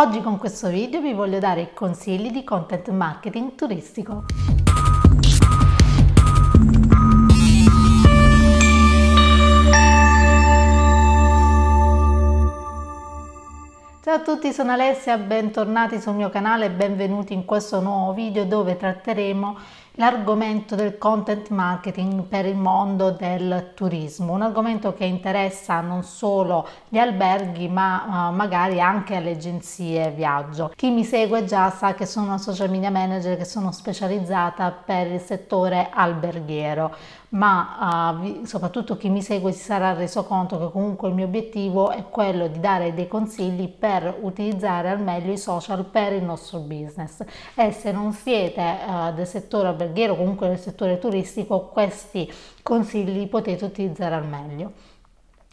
Oggi con questo video vi voglio dare consigli di content marketing turistico. Ciao a tutti, sono Alessia, bentornati sul mio canale e benvenuti in questo nuovo video dove tratteremo l'argomento del content marketing per il mondo del turismo, un argomento che interessa non solo gli alberghi ma uh, magari anche le agenzie viaggio. Chi mi segue già sa che sono una social media manager che sono specializzata per il settore alberghiero ma uh, soprattutto chi mi segue si sarà reso conto che comunque il mio obiettivo è quello di dare dei consigli per utilizzare al meglio i social per il nostro business e se non siete uh, del settore alberghiero comunque del settore turistico questi consigli li potete utilizzare al meglio.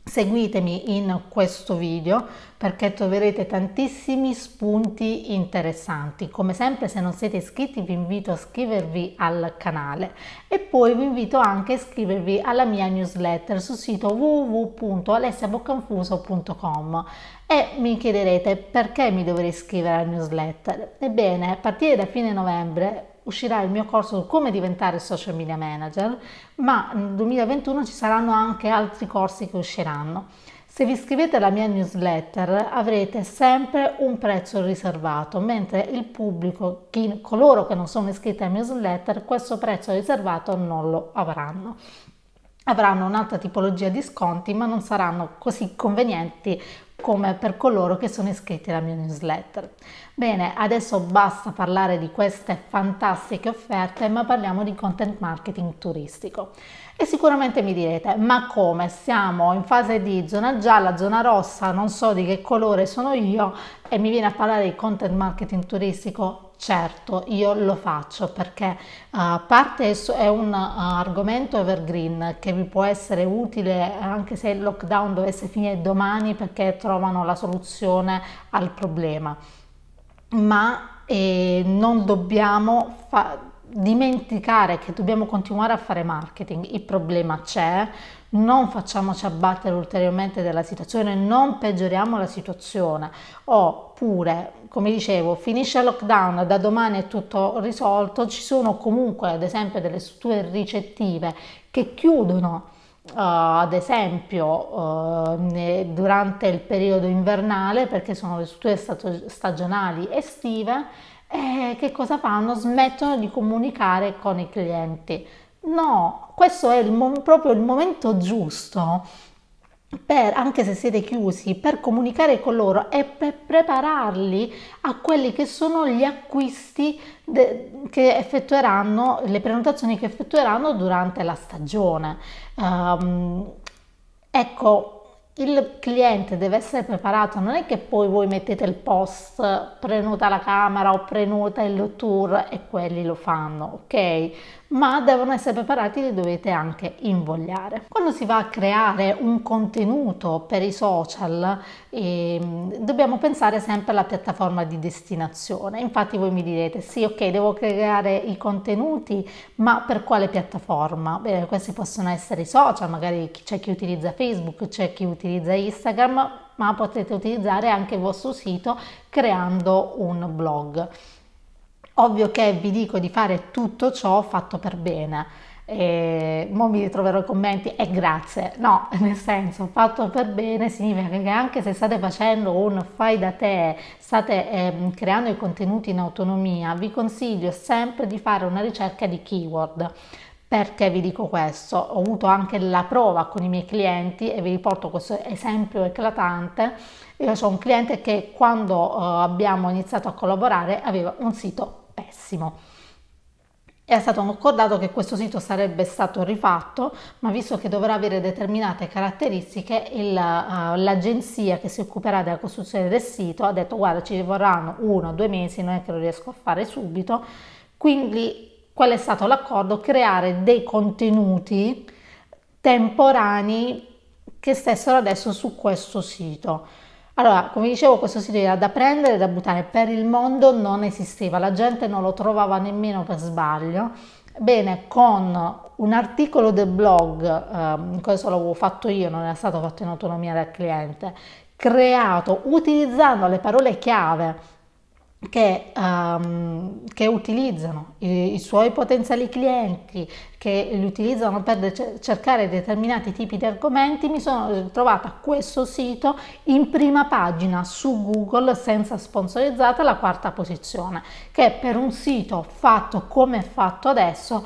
Seguitemi in questo video perché troverete tantissimi spunti interessanti. Come sempre se non siete iscritti vi invito a iscrivervi al canale e poi vi invito anche a iscrivervi alla mia newsletter sul sito www.alessiaboccanfuso.com e mi chiederete perché mi dovrei iscrivere alla newsletter. Ebbene, a partire da fine novembre uscirà il mio corso su come diventare social media manager, ma nel 2021 ci saranno anche altri corsi che usciranno. Se vi iscrivete alla mia newsletter avrete sempre un prezzo riservato, mentre il pubblico, chi, coloro che non sono iscritti alla newsletter, questo prezzo riservato non lo avranno. Avranno un'altra tipologia di sconti, ma non saranno così convenienti come per coloro che sono iscritti alla mia newsletter. Bene, adesso basta parlare di queste fantastiche offerte, ma parliamo di content marketing turistico. E sicuramente mi direte, ma come siamo in fase di zona gialla, zona rossa, non so di che colore sono io e mi viene a parlare di content marketing turistico? certo io lo faccio perché eh, a uh, parte è un uh, argomento evergreen che vi può essere utile anche se il lockdown dovesse finire domani perché trovano la soluzione al problema ma eh, non dobbiamo fare dimenticare che dobbiamo continuare a fare marketing, il problema c'è, non facciamoci abbattere ulteriormente della situazione, non peggioriamo la situazione, oppure, come dicevo, finisce il lockdown, da domani è tutto risolto, ci sono comunque ad esempio delle strutture ricettive che chiudono Uh, ad esempio uh, durante il periodo invernale perché sono le strutture stagionali estive eh, che cosa fanno? Smettono di comunicare con i clienti. No, questo è il proprio il momento giusto per, anche se siete chiusi, per comunicare con loro e per prepararli a quelli che sono gli acquisti che effettueranno, le prenotazioni che effettueranno durante la stagione. Um, ecco, il cliente deve essere preparato, non è che poi voi mettete il post, prenota la camera o prenota il tour e quelli lo fanno, ok? ma devono essere preparati li dovete anche invogliare. Quando si va a creare un contenuto per i social eh, dobbiamo pensare sempre alla piattaforma di destinazione. Infatti voi mi direte sì ok devo creare i contenuti ma per quale piattaforma? Beh, questi possono essere i social, magari c'è chi utilizza Facebook, c'è chi utilizza Instagram ma potete utilizzare anche il vostro sito creando un blog. Ovvio che vi dico di fare tutto ciò fatto per bene. E mo mi ritroverò i commenti e grazie. No, nel senso, fatto per bene significa che anche se state facendo un fai da te, state eh, creando i contenuti in autonomia, vi consiglio sempre di fare una ricerca di keyword. Perché vi dico questo? Ho avuto anche la prova con i miei clienti e vi riporto questo esempio eclatante. Io ho un cliente che quando eh, abbiamo iniziato a collaborare aveva un sito pessimo. È stato concordato che questo sito sarebbe stato rifatto, ma visto che dovrà avere determinate caratteristiche, il, uh, l'agenzia che si occuperà della costruzione del sito ha detto guarda ci vorranno uno o due mesi, non è che lo riesco a fare subito, quindi qual è stato l'accordo? Creare dei contenuti temporanei che stessero adesso su questo sito. Allora, come dicevo, questo sito era da prendere e da buttare, per il mondo non esisteva, la gente non lo trovava nemmeno per sbaglio. Bene, con un articolo del blog, eh, questo l'avevo fatto io, non era stato fatto in autonomia dal cliente, creato utilizzando le parole chiave che, um, che, utilizzano i, i, suoi potenziali clienti, che li utilizzano per cercare determinati tipi di argomenti, mi sono trovata questo sito in prima pagina su Google senza sponsorizzata la quarta posizione, che per un sito fatto come è fatto adesso,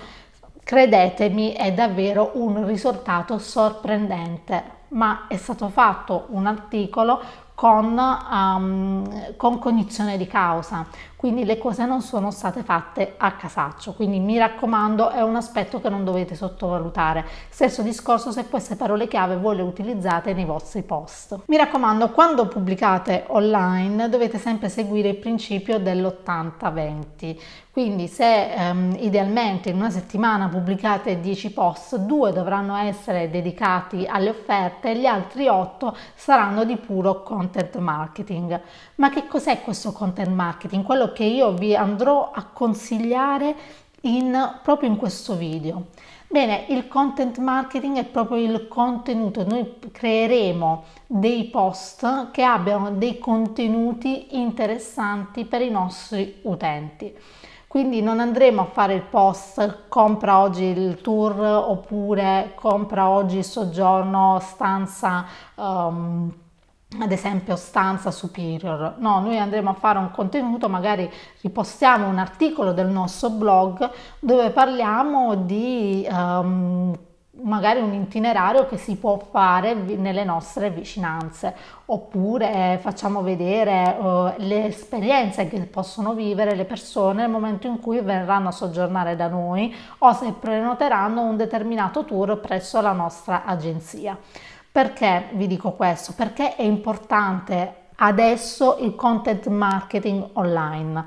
credetemi, è davvero un risultato sorprendente ma è stato fatto un articolo con, um, con cognizione di causa, quindi le cose non sono state fatte a casaccio, quindi mi raccomando è un aspetto che non dovete sottovalutare. Stesso discorso se queste parole chiave voi le utilizzate nei vostri post. Mi raccomando, quando pubblicate online dovete sempre seguire il principio dell'80-20, quindi se ehm, idealmente in una settimana pubblicate 10 post, 2 dovranno essere dedicati alle offerte e gli altri 8 saranno di puro content marketing. Ma che cos'è questo content marketing? Quello che io vi andrò a consigliare in, proprio in questo video. Bene, il content marketing è proprio il contenuto, noi creeremo dei post che abbiano dei contenuti interessanti per i nostri utenti quindi non andremo a fare il post compra oggi il tour oppure compra oggi il soggiorno stanza um, ad esempio stanza superior no noi andremo a fare un contenuto magari ripostiamo un articolo del nostro blog dove parliamo di um, magari un itinerario che si può fare nelle nostre vicinanze oppure eh, facciamo vedere uh, le esperienze che possono vivere le persone nel momento in cui verranno a soggiornare da noi o se prenoteranno un determinato tour presso la nostra agenzia. Perché vi dico questo? Perché è importante adesso il content marketing online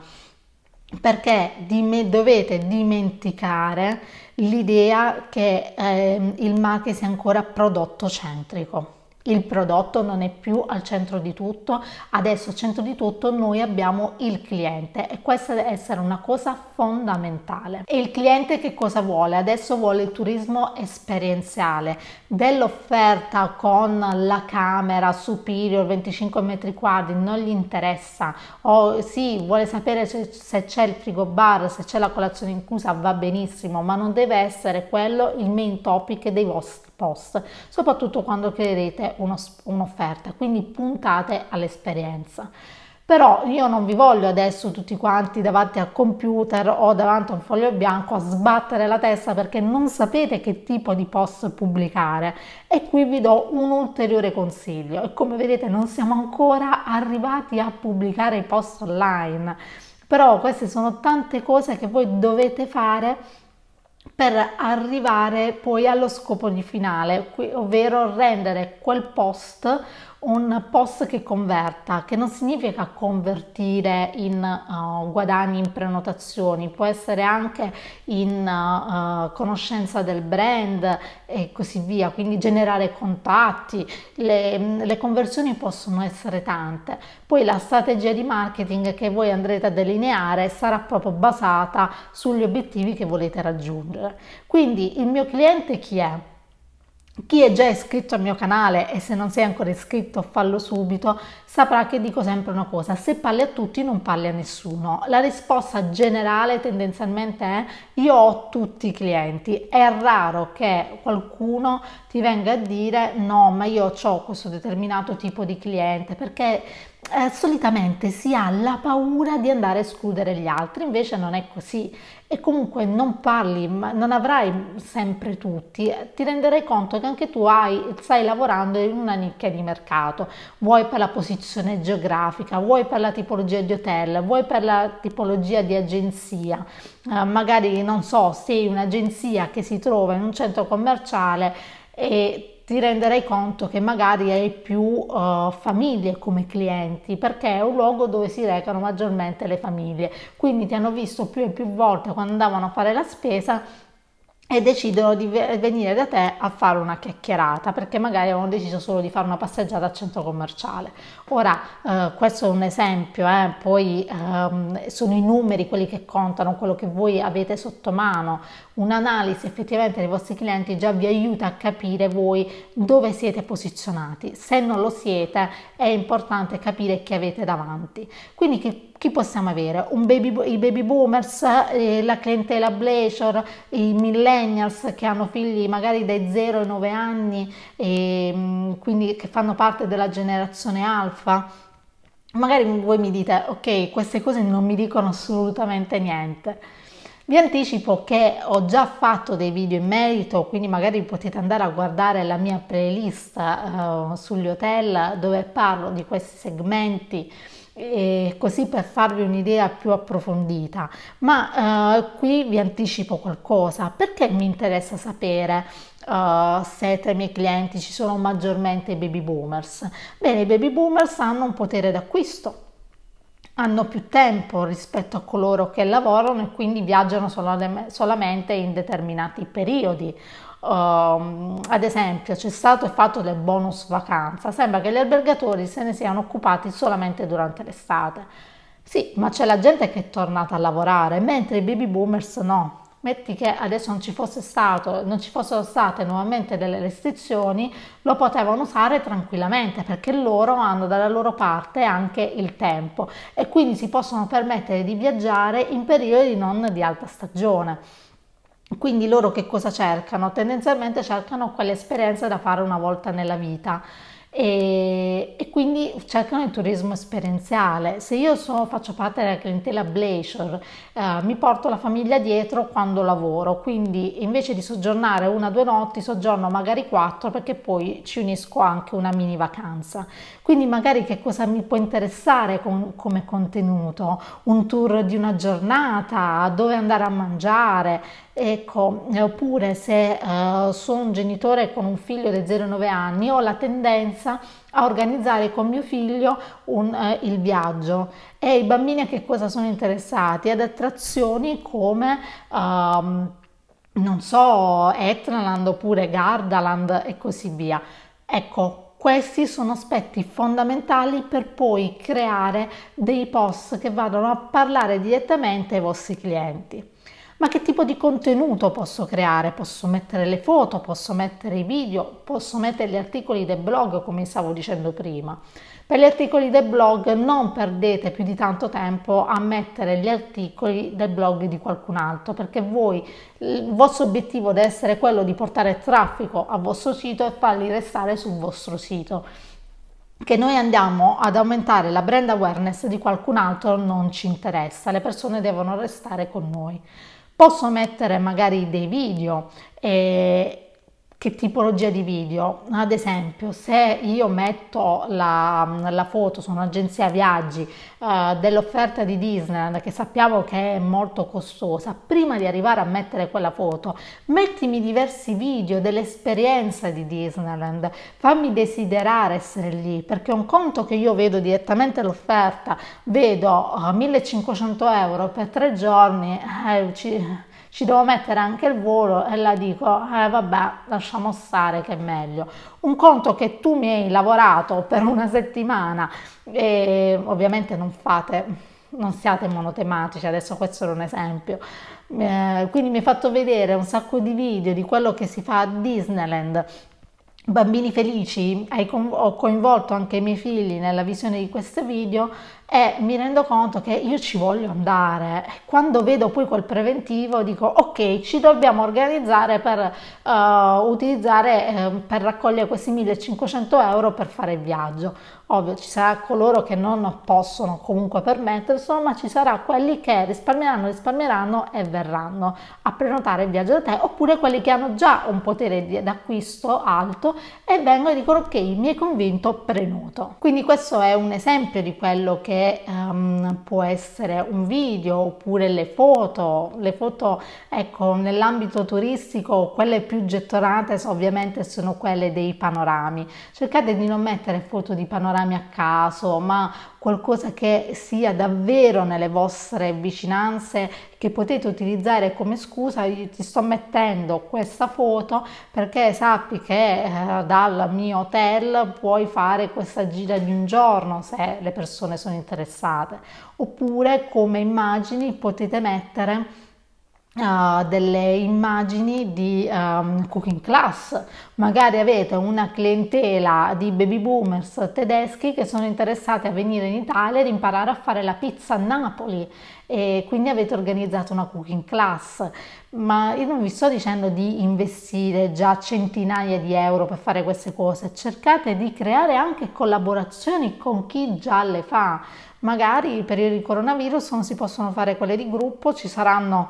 perché dime, dovete dimenticare l'idea che eh, il marketing sia ancora prodotto centrico il prodotto non è più al centro di tutto, adesso al centro di tutto noi abbiamo il cliente e questa deve essere una cosa fondamentale. E il cliente che cosa vuole? Adesso vuole il turismo esperienziale, dell'offerta con la camera superior 25 metri quadri non gli interessa o sì, vuole sapere se c'è il frigo bar, se c'è la colazione inclusa va benissimo, ma non deve essere quello il main topic dei vostri post, soprattutto quando creerete un'offerta, quindi puntate all'esperienza però io non vi voglio adesso tutti quanti davanti al computer o davanti a un foglio bianco a sbattere la testa perché non sapete che tipo di post pubblicare e qui vi do un ulteriore consiglio e come vedete non siamo ancora arrivati a pubblicare i post online però queste sono tante cose che voi dovete fare per arrivare poi allo scopo di finale, ovvero rendere quel post un post che converta, che non significa convertire in uh, guadagni in prenotazioni, può essere anche in uh, conoscenza del brand e così via, quindi generare contatti, le, le conversioni possono essere tante. Poi la strategia di marketing che voi andrete a delineare sarà proprio basata sugli obiettivi che volete raggiungere. Quindi il mio cliente chi è? Chi è già iscritto al mio canale e se non sei ancora iscritto fallo subito saprà che dico sempre una cosa, se parli a tutti non parli a nessuno. La risposta generale tendenzialmente è io ho tutti i clienti, è raro che qualcuno ti venga a dire no ma io ho questo determinato tipo di cliente perché eh, solitamente si ha la paura di andare a escludere gli altri, invece non è così e comunque non parli, non avrai sempre tutti, eh, ti renderai conto che anche tu hai, stai lavorando in una nicchia di mercato, vuoi per la posizione geografica, vuoi per la tipologia di hotel, vuoi per la tipologia di agenzia, eh, magari non so, sei un'agenzia che si trova in un centro commerciale e ti renderai conto che magari hai più uh, famiglie come clienti perché è un luogo dove si recano maggiormente le famiglie quindi ti hanno visto più e più volte quando andavano a fare la spesa e decidono di venire da te a fare una chiacchierata perché magari avevano deciso solo di fare una passeggiata al centro commerciale. Ora, eh, questo è un esempio, eh, poi ehm, sono i numeri quelli che contano, quello che voi avete sotto mano. Un'analisi effettivamente dei vostri clienti già vi aiuta a capire voi dove siete posizionati. Se non lo siete, è importante capire chi avete davanti. Quindi che chi possiamo avere? Baby, I baby boomers, eh, la clientela blazer, i millennials che hanno figli magari dai 0 ai 9 anni, eh, quindi che fanno parte della generazione alfa. Magari voi mi dite, ok, queste cose non mi dicono assolutamente niente. Vi anticipo che ho già fatto dei video in merito, quindi magari potete andare a guardare la mia playlist uh, sugli hotel dove parlo di questi segmenti e così per farvi un'idea più approfondita ma eh, qui vi anticipo qualcosa perché mi interessa sapere Uh, se tra i miei clienti ci sono maggiormente i baby boomers. Bene, i baby boomers hanno un potere d'acquisto, hanno più tempo rispetto a coloro che lavorano e quindi viaggiano solamente in determinati periodi Um, ad esempio c'è stato il fatto del bonus vacanza, sembra che gli albergatori se ne siano occupati solamente durante l'estate. Sì, ma c'è la gente che è tornata a lavorare, mentre i baby boomers no. Metti che adesso non ci, fosse stato, non ci fossero state nuovamente delle restrizioni, lo potevano usare tranquillamente perché loro hanno dalla loro parte anche il tempo e quindi si possono permettere di viaggiare in periodi non di alta stagione. Quindi loro che cosa cercano? Tendenzialmente cercano quell'esperienza da fare una volta nella vita e, e quindi cercano il turismo esperienziale. Se io so, faccio parte della clientela Blazer, eh, mi porto la famiglia dietro quando lavoro, quindi invece di soggiornare una o due notti, soggiorno magari quattro perché poi ci unisco anche una mini vacanza. Quindi magari che cosa mi può interessare con, come contenuto? Un tour di una giornata, dove andare a mangiare, Ecco, oppure se uh, sono un genitore con un figlio di 0-9 anni, ho la tendenza a organizzare con mio figlio un, uh, il viaggio e i bambini a che cosa sono interessati? Ad attrazioni come uh, non so, Etnaland oppure Gardaland e così via. Ecco, questi sono aspetti fondamentali per poi creare dei post che vadano a parlare direttamente ai vostri clienti ma che tipo di contenuto posso creare? Posso mettere le foto, posso mettere i video, posso mettere gli articoli del blog come stavo dicendo prima. Per gli articoli del blog non perdete più di tanto tempo a mettere gli articoli del blog di qualcun altro perché voi il vostro obiettivo deve essere quello di portare traffico al vostro sito e farli restare sul vostro sito che noi andiamo ad aumentare la brand awareness di qualcun altro non ci interessa, le persone devono restare con noi. Posso mettere magari dei video e, eh, che tipologia di video. Ad esempio, se io metto la, la foto su un'agenzia viaggi eh, dell'offerta di Disneyland, che sappiamo che è molto costosa, prima di arrivare a mettere quella foto, mettimi diversi video dell'esperienza di Disneyland, fammi desiderare essere lì, perché un conto che io vedo direttamente l'offerta, vedo 1500 eh, euro per tre giorni, eh, ci ci devo mettere anche il volo e la dico, eh, vabbè, lasciamo stare che è meglio. Un conto che tu mi hai lavorato per una settimana e ovviamente non fate non siate monotematici, adesso questo era un esempio. Eh, quindi mi hai fatto vedere un sacco di video di quello che si fa a Disneyland. Bambini felici, ho coinvolto anche i miei figli nella visione di questi video e mi rendo conto che io ci voglio andare. Quando vedo poi quel preventivo dico ok, ci dobbiamo organizzare per uh, utilizzare, uh, per raccogliere questi 1500 euro per fare il viaggio. Ovvio ci sarà coloro che non possono comunque permetterselo, ma ci sarà quelli che risparmieranno, risparmieranno e verranno a prenotare il viaggio da te, oppure quelli che hanno già un potere d'acquisto alto e vengono e dicono ok, mi hai convinto, prenoto. Quindi questo è un esempio di quello che um, può essere un video oppure le foto, le foto ecco nell'ambito turistico quelle più gettonate ovviamente sono quelle dei panorami, cercate di non mettere foto di panorami a caso ma qualcosa che sia davvero nelle vostre vicinanze che potete utilizzare come scusa io ti sto mettendo questa foto perché sappi che eh, dal mio hotel puoi fare questa gira di un giorno se le persone sono interessate oppure come immagini potete mettere Uh, delle immagini di um, cooking class, magari avete una clientela di baby boomers tedeschi che sono interessati a venire in Italia ed imparare a fare la pizza a Napoli e quindi avete organizzato una cooking class, ma io non vi sto dicendo di investire già centinaia di euro per fare queste cose, cercate di creare anche collaborazioni con chi già le fa. Magari per il coronavirus non si possono fare quelle di gruppo, ci saranno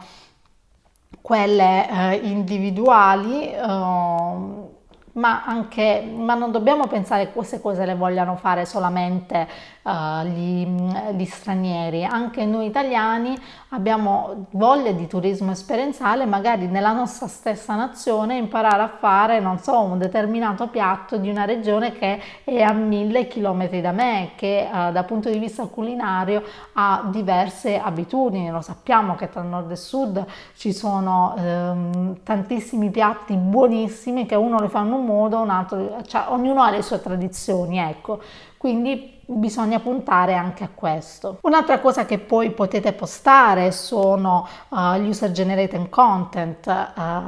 quelle eh, individuali ehm, ma, anche, ma non dobbiamo pensare che queste cose le vogliano fare solamente uh, gli, gli, stranieri, anche noi italiani abbiamo voglia di turismo esperienziale, magari nella nostra stessa nazione imparare a fare, non so, un determinato piatto di una regione che è a mille chilometri da me, che uh, dal punto di vista culinario ha diverse abitudini, lo sappiamo che tra nord e sud ci sono um, tantissimi piatti buonissimi che uno le fa in un un modo, un altro, cioè, ognuno ha le sue tradizioni, ecco. Quindi bisogna puntare anche a questo. Un'altra cosa che poi potete postare sono uh, gli user generated content, uh,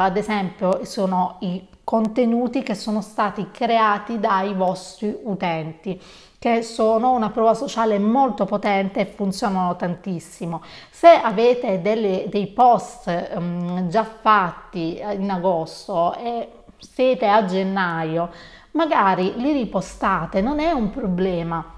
ad esempio sono i contenuti che sono stati creati dai vostri utenti che sono una prova sociale molto potente e funzionano tantissimo. Se avete delle, dei post um, già fatti eh, in agosto e siete a gennaio, magari li ripostate, non è un problema.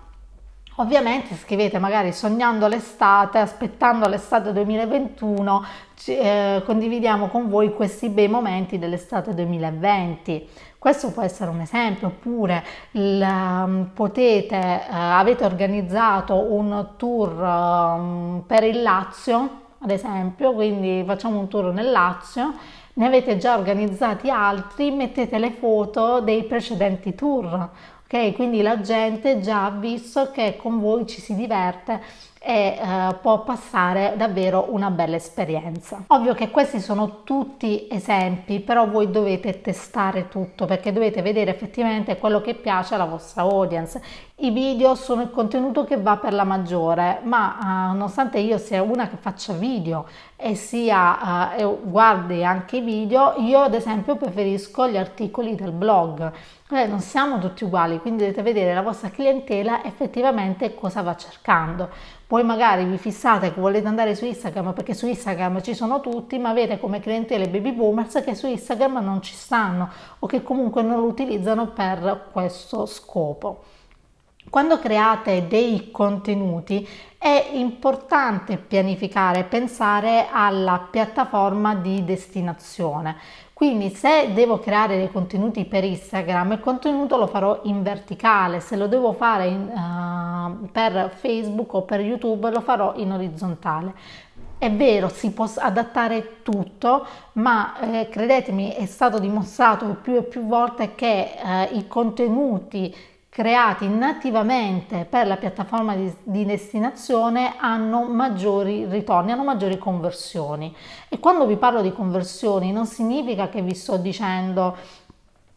Ovviamente scrivete magari sognando l'estate, aspettando l'estate 2021, eh, condividiamo con voi questi bei momenti dell'estate 2020. Questo può essere un esempio, oppure il, mm, potete, eh, avete organizzato un tour eh, per il Lazio, ad esempio, quindi facciamo un tour nel Lazio ne avete già organizzati altri, mettete le foto dei precedenti tour, ok? Quindi la gente già ha visto che con voi ci si diverte e eh, può passare davvero una bella esperienza. Ovvio che questi sono tutti esempi, però voi dovete testare tutto perché dovete vedere effettivamente quello che piace alla vostra audience. I video sono il contenuto che va per la maggiore, ma eh, nonostante io sia una che faccia video e sia eh, e guardi anche i video, io ad esempio preferisco gli articoli del blog eh, non siamo tutti uguali, quindi dovete vedere la vostra clientela effettivamente cosa va cercando. Poi magari vi fissate che volete andare su Instagram perché su Instagram ci sono tutti, ma avete come clientele baby boomers che su Instagram non ci stanno o che comunque non lo utilizzano per questo scopo. Quando create dei contenuti è importante pianificare, pensare alla piattaforma di destinazione. Quindi se devo creare dei contenuti per Instagram, il contenuto lo farò in verticale, se lo devo fare in, uh, per Facebook o per YouTube lo farò in orizzontale. È vero, si può adattare tutto, ma eh, credetemi, è stato dimostrato più e più volte che eh, i contenuti creati nativamente per la piattaforma di, di, destinazione hanno maggiori ritorni, hanno maggiori conversioni. E quando vi parlo di conversioni non significa che vi sto dicendo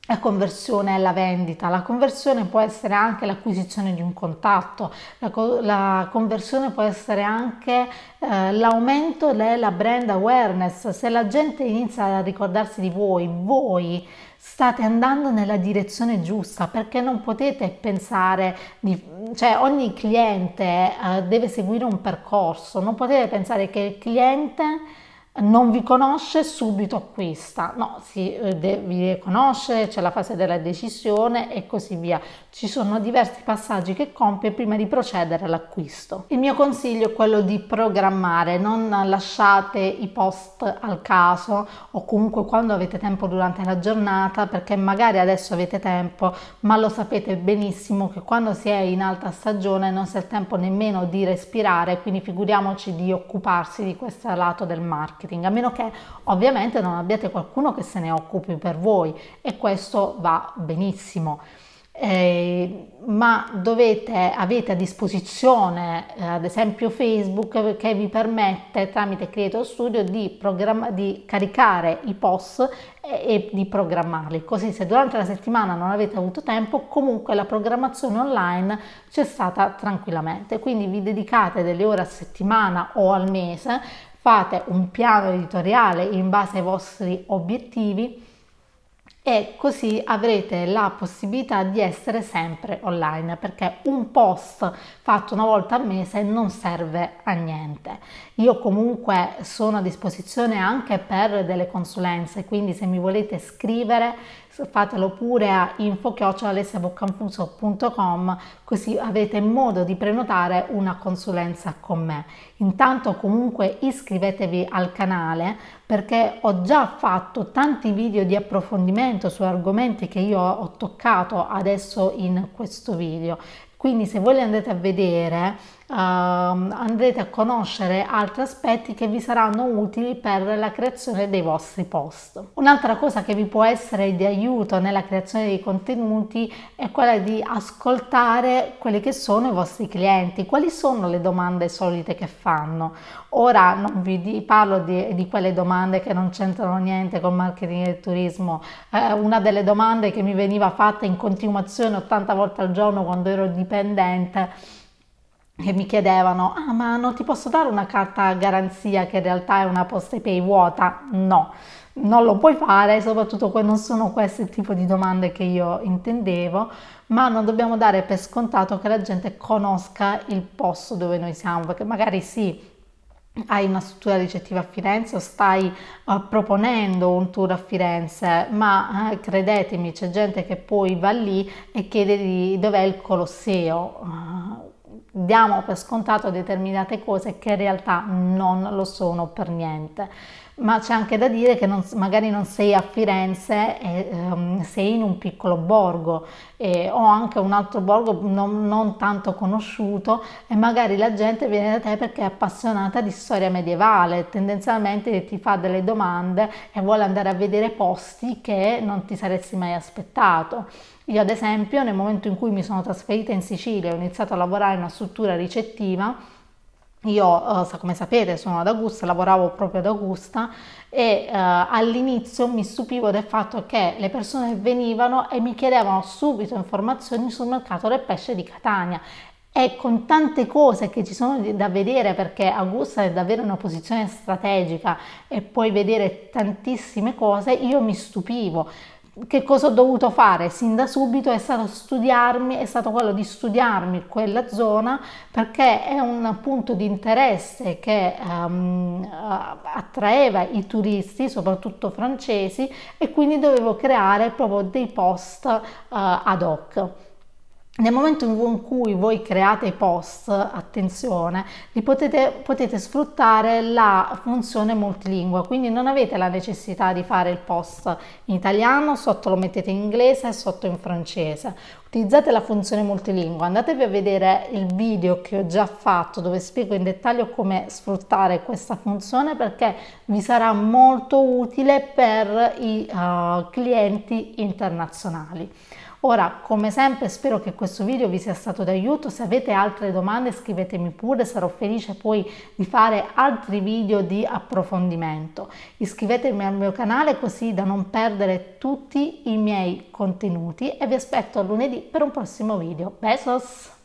la conversione è la vendita, la conversione può essere anche l'acquisizione di un contatto, la, co la conversione può essere anche eh, l'aumento della brand awareness. Se la gente inizia a ricordarsi di voi, voi state andando nella direzione giusta perché non potete pensare di cioè ogni cliente eh, deve seguire un percorso, non potete pensare che il cliente non vi conosce, subito acquista, no, si, eh, deve conoscere, c'è la fase della decisione e così via. Ci sono diversi passaggi che compie prima di procedere all'acquisto. Il mio consiglio è quello di programmare, non lasciate i post al caso o comunque quando avete tempo durante la giornata perché magari adesso avete tempo ma lo sapete benissimo che quando si è in alta stagione non si ha il tempo nemmeno di respirare quindi figuriamoci di occuparsi di questo lato del marketing a meno che ovviamente non abbiate qualcuno che se ne occupi per voi e questo va benissimo eh, ma dovete, avete a disposizione eh, ad esempio Facebook che vi permette tramite Creator Studio di, di caricare i post e, e, di programmarli. Così se durante la settimana non avete avuto tempo, comunque la programmazione online c'è stata tranquillamente. Quindi vi dedicate delle ore a settimana o al mese, fate un piano editoriale in base ai vostri obiettivi e così avrete la possibilità di essere sempre online perché un post fatto una volta al mese non serve a niente. Io comunque sono a disposizione anche per delle consulenze, quindi se mi volete scrivere fatelo pure a info così avete modo di prenotare una consulenza con me. Intanto comunque iscrivetevi al canale perché ho già fatto tanti video di approfondimento su argomenti che io ho toccato adesso in questo video. Quindi se voi li andate a vedere Ehm, andrete a conoscere altri aspetti che vi saranno utili per la creazione dei vostri post. Un'altra cosa che vi può essere di aiuto nella creazione dei contenuti è quella di ascoltare quelli che sono i vostri clienti, quali sono le domande solite che fanno. Ora non vi parlo di, di quelle domande che non c'entrano niente con marketing e turismo, eh, una delle domande che mi veniva fatta in continuazione 80 volte al giorno quando ero dipendente che mi chiedevano, ah ma non ti posso dare una carta garanzia che in realtà è una posta pay vuota? No, non lo puoi fare, soprattutto quando non sono questo il tipo di domande che io intendevo, ma non dobbiamo dare per scontato che la gente conosca il posto dove noi siamo, perché magari sì, hai una struttura ricettiva a Firenze o stai uh, proponendo un tour a Firenze, ma eh, credetemi c'è gente che poi va lì e chiede di dov'è il Colosseo. Uh, diamo per scontato determinate cose che in realtà non lo sono per niente. Ma c'è anche da dire che non, magari non sei a Firenze, e, um, sei in un piccolo borgo e, o anche un altro borgo non, non, tanto conosciuto e magari la gente viene da te perché è appassionata di storia medievale, tendenzialmente ti fa delle domande e vuole andare a vedere posti che non ti saresti mai aspettato. Io ad esempio nel momento in cui mi sono trasferita in Sicilia e ho iniziato a lavorare in una struttura ricettiva, io, eh, come sapete, sono ad Augusta, lavoravo proprio ad Augusta e eh, all'inizio mi stupivo del fatto che le persone venivano e mi chiedevano subito informazioni sul mercato del pesce di Catania e con tante cose che ci sono da vedere perché Augusta è davvero una posizione strategica e puoi vedere tantissime cose, io mi stupivo che cosa ho dovuto fare sin da subito è stato studiarmi, è stato quello di studiarmi quella zona perché è un punto di interesse che um, attraeva i turisti, soprattutto francesi, e quindi dovevo creare proprio dei post uh, ad hoc nel momento in cui voi create i post, attenzione, potete, potete, sfruttare la funzione multilingua, quindi non avete la necessità di fare il post in italiano, sotto lo mettete in inglese e sotto in francese. Utilizzate la funzione multilingua, andatevi a vedere il video che ho già fatto dove spiego in dettaglio come sfruttare questa funzione perché vi sarà molto utile per i uh, clienti internazionali. Ora, come sempre, spero che questo video vi sia stato d'aiuto. Se avete altre domande scrivetemi pure, sarò felice poi di fare altri video di approfondimento. Iscrivetemi al mio canale così da non perdere tutti i miei contenuti e vi aspetto a lunedì per un prossimo video. Besos!